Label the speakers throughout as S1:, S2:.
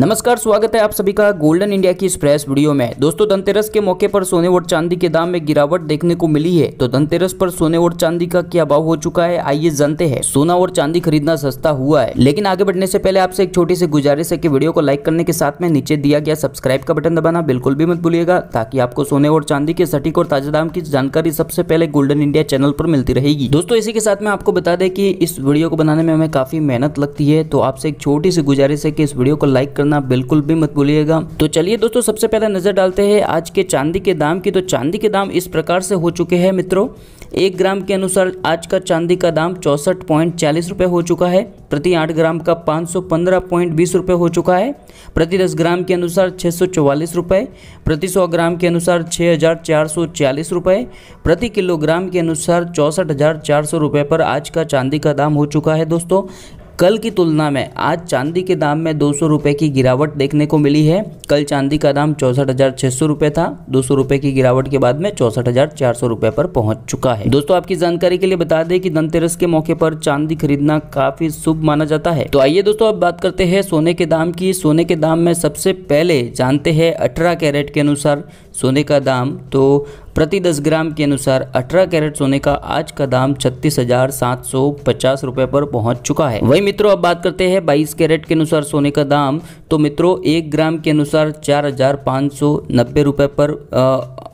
S1: नमस्कार स्वागत है आप सभी का गोल्डन इंडिया की इस प्रेस वीडियो में दोस्तों धनतेरस के मौके पर सोने और चांदी के दाम में गिरावट देखने को मिली है तो धनतेरस पर सोने और चांदी का क्या भाव हो चुका है आइए जानते हैं सोना और चांदी खरीदना सस्ता हुआ है लेकिन आगे बढ़ने से पहले आपसे एक छोटी सी गुजारिश है की वीडियो को लाइक करने के साथ में नीचे दिया गया सब्सक्राइब का बटन दबाना बिल्कुल भी मत भूलिएगा ताकि आपको सोने और चांदी के सटीक और ताजा दाम की जानकारी सबसे पहले गोल्डन इंडिया चैनल पर मिलती रहेगी दोस्तों इसी के साथ में आपको बता दें की इस वीडियो को बनाने में हमें काफी मेहनत लगती है तो आपसे एक छोटी सी गुजारिश है की इस वीडियो को लाइक करना बिल्कुल भी मत भूलिएगा तो चलिए दोस्तों सबसे पहले नजर डालते हैं आज के चांदी के दाम की तो चांदी के दाम इस प्रकार से हो चुके हैं मित्रों एक ग्राम के अनुसार आज का चांदी का दाम चौंसठ पॉइंट चालीस रुपये हो चुका है प्रति आठ ग्राम का पाँच सौ पंद्रह पॉइंट बीस रुपये हो चुका है प्रति दस ग्राम के अनुसार छः सौ चौवालीस रुपये प्रति सौ ग्राम के अनुसार छः हज़ार चार सौ चालीस रुपये प्रति किलोग्राम के अनुसार चौंसठ हज़ार चार सौ रुपये पर आज का चांदी का दाम हो चुका है दोस्तों कल की तुलना में आज चांदी के दाम में दो सौ की गिरावट देखने को मिली है कल चांदी का दाम चौंसठ हज़ार छह सौ रुपये था दो सौ रुपये की गिरावट के बाद में चौंसठ हज़ार चार सौ रुपये पर पहुंच चुका है दोस्तों आपकी जानकारी के लिए बता दें कि धनतेरस के मौके पर चांदी खरीदना काफ़ी शुभ माना जाता है तो आइए दोस्तों अब बात करते हैं सोने के दाम की सोने के दाम में सबसे पहले जानते हैं अठारह कैरेट के अनुसार सोने का दाम तो प्रति 10 ग्राम के अनुसार 18 कैरेट सोने का आज का दाम छत्तीस हजार सात सौ पचास रुपए पर पहुंच चुका है वही मित्रों अब बात करते हैं बाईस कैरेट के अनुसार सोने का दाम तो मित्रों एक ग्राम के अनुसार चार हजार पाँच सौ नब्बे रुपये पर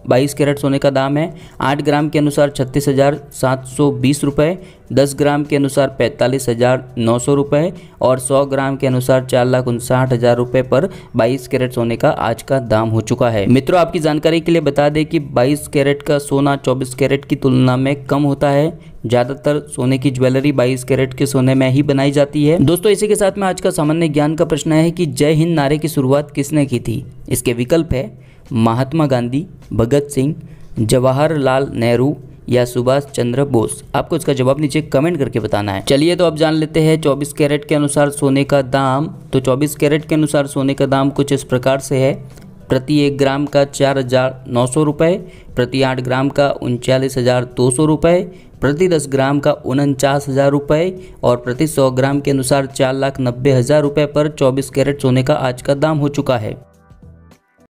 S1: बाईस कैरेट सोने का दाम है आठ ग्राम के अनुसार छत्तीस हज़ार सात सौ बीस रुपये दस ग्राम के अनुसार पैंतालीस हज़ार नौ सौ रुपये और सौ ग्राम के अनुसार चार लाख उनसाठ हज़ार रुपये पर बाईस कैरेट सोने का आज का दाम हो चुका है मित्रों आपकी जानकारी के लिए बता दें कि बाईस कैरेट का सोना 24 कैरेट की तुलना में कम होता है ज़्यादातर सोने की ज्वेलरी 22 कैरेट के सोने में ही बनाई जाती है दोस्तों इसी के साथ में आज का सामान्य ज्ञान का प्रश्न है कि जय हिंद नारे की शुरुआत किसने की थी इसके विकल्प है महात्मा गांधी भगत सिंह जवाहरलाल नेहरू या सुभाष चंद्र बोस आपको इसका जवाब नीचे कमेंट करके बताना है चलिए तो अब जान लेते हैं 24 कैरेट के अनुसार सोने का दाम तो 24 कैरेट के अनुसार सोने का दाम कुछ इस प्रकार से है प्रति एक ग्राम का चार हज़ार नौ सौ रुपये प्रति आठ ग्राम का उनचालीस हज़ार दो सौ रुपये प्रति दस ग्राम का उनचास हज़ार रुपये और प्रति सौ ग्राम के अनुसार चार लाख नब्बे हज़ार रुपये पर चौबीस कैरेट सोने का आज का दाम हो चुका है